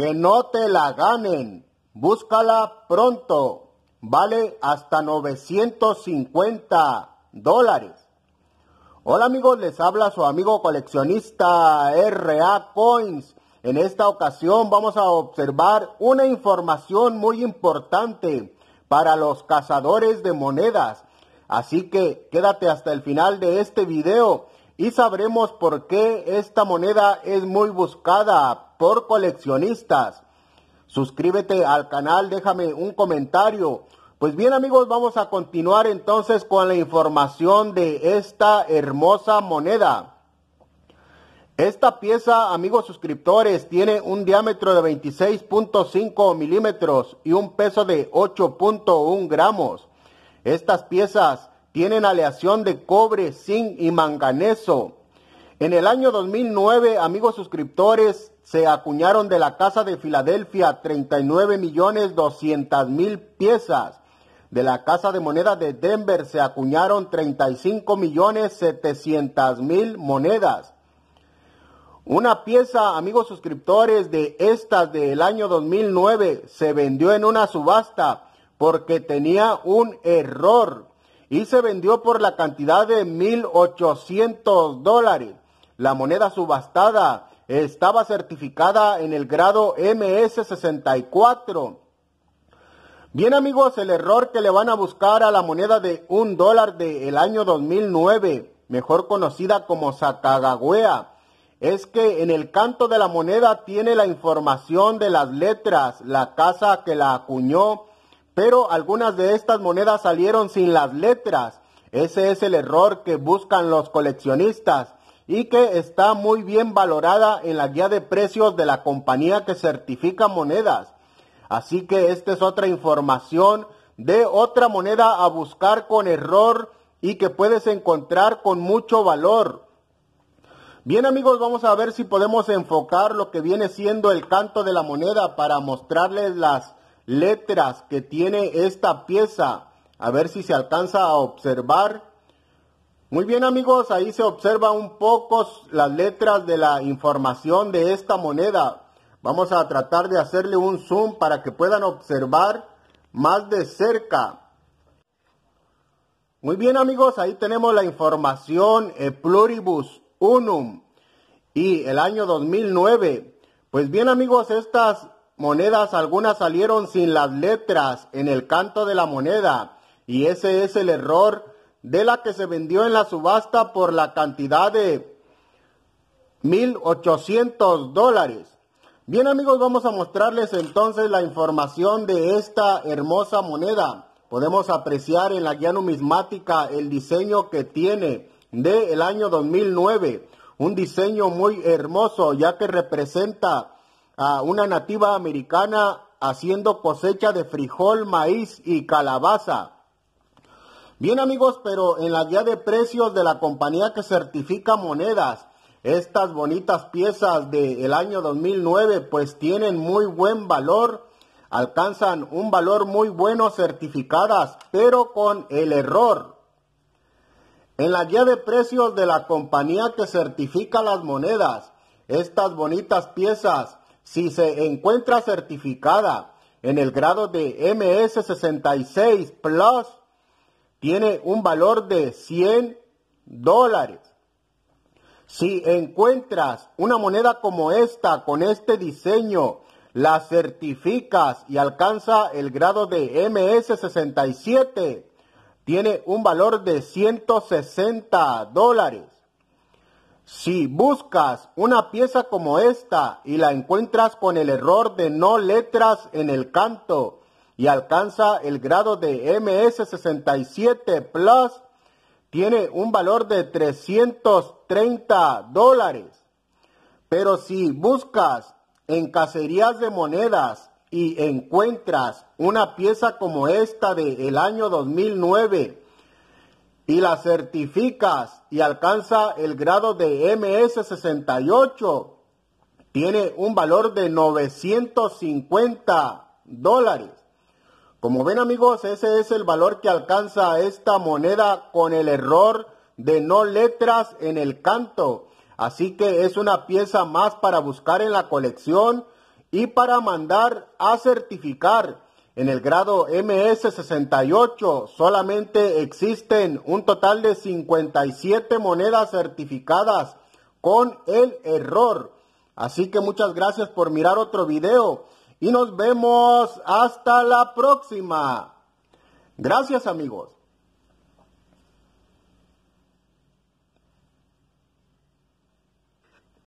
Que no te la ganen. Búscala pronto. Vale hasta 950 dólares. Hola amigos, les habla su amigo coleccionista RA Coins. En esta ocasión vamos a observar una información muy importante para los cazadores de monedas. Así que quédate hasta el final de este video y sabremos por qué esta moneda es muy buscada por coleccionistas. Suscríbete al canal, déjame un comentario. Pues bien amigos, vamos a continuar entonces con la información de esta hermosa moneda. Esta pieza, amigos suscriptores, tiene un diámetro de 26.5 milímetros y un peso de 8.1 gramos. Estas piezas tienen aleación de cobre, zinc y manganeso. En el año 2009, amigos suscriptores, se acuñaron de la Casa de Filadelfia 39.200.000 mil piezas. De la Casa de Moneda de Denver se acuñaron 35.700.000 monedas. Una pieza, amigos suscriptores, de estas del año 2009 se vendió en una subasta porque tenía un error y se vendió por la cantidad de 1.800 dólares. La moneda subastada estaba certificada en el grado MS64. Bien amigos, el error que le van a buscar a la moneda de un dólar del año 2009, mejor conocida como Sacagagüea, es que en el canto de la moneda tiene la información de las letras, la casa que la acuñó pero algunas de estas monedas salieron sin las letras. Ese es el error que buscan los coleccionistas y que está muy bien valorada en la guía de precios de la compañía que certifica monedas. Así que esta es otra información de otra moneda a buscar con error y que puedes encontrar con mucho valor. Bien amigos, vamos a ver si podemos enfocar lo que viene siendo el canto de la moneda para mostrarles las letras que tiene esta pieza. A ver si se alcanza a observar. Muy bien amigos, ahí se observa un poco las letras de la información de esta moneda. Vamos a tratar de hacerle un zoom para que puedan observar más de cerca. Muy bien amigos, ahí tenemos la información e pluribus unum y el año 2009. Pues bien amigos, estas monedas algunas salieron sin las letras en el canto de la moneda, y ese es el error de la que se vendió en la subasta por la cantidad de 1.800 dólares. Bien amigos, vamos a mostrarles entonces la información de esta hermosa moneda. Podemos apreciar en la guía numismática el diseño que tiene del año 2009. Un diseño muy hermoso ya que representa a una nativa americana haciendo cosecha de frijol, maíz y calabaza. Bien amigos, pero en la guía de precios de la compañía que certifica monedas, estas bonitas piezas del año 2009 pues tienen muy buen valor, alcanzan un valor muy bueno certificadas, pero con el error. En la guía de precios de la compañía que certifica las monedas, estas bonitas piezas si se encuentra certificada en el grado de MS66 Plus, tiene un valor de 100 dólares. Si encuentras una moneda como esta, con este diseño, la certificas y alcanza el grado de MS67, tiene un valor de 160 dólares. Si buscas una pieza como esta y la encuentras con el error de no letras en el canto y alcanza el grado de MS67 Plus, tiene un valor de 330 dólares. Pero si buscas en cacerías de monedas y encuentras una pieza como esta del año 2009 si la certificas y alcanza el grado de MS68, tiene un valor de 950 dólares. Como ven amigos, ese es el valor que alcanza esta moneda con el error de no letras en el canto. Así que es una pieza más para buscar en la colección y para mandar a certificar. En el grado MS68 solamente existen un total de 57 monedas certificadas con el error. Así que muchas gracias por mirar otro video y nos vemos hasta la próxima. Gracias amigos.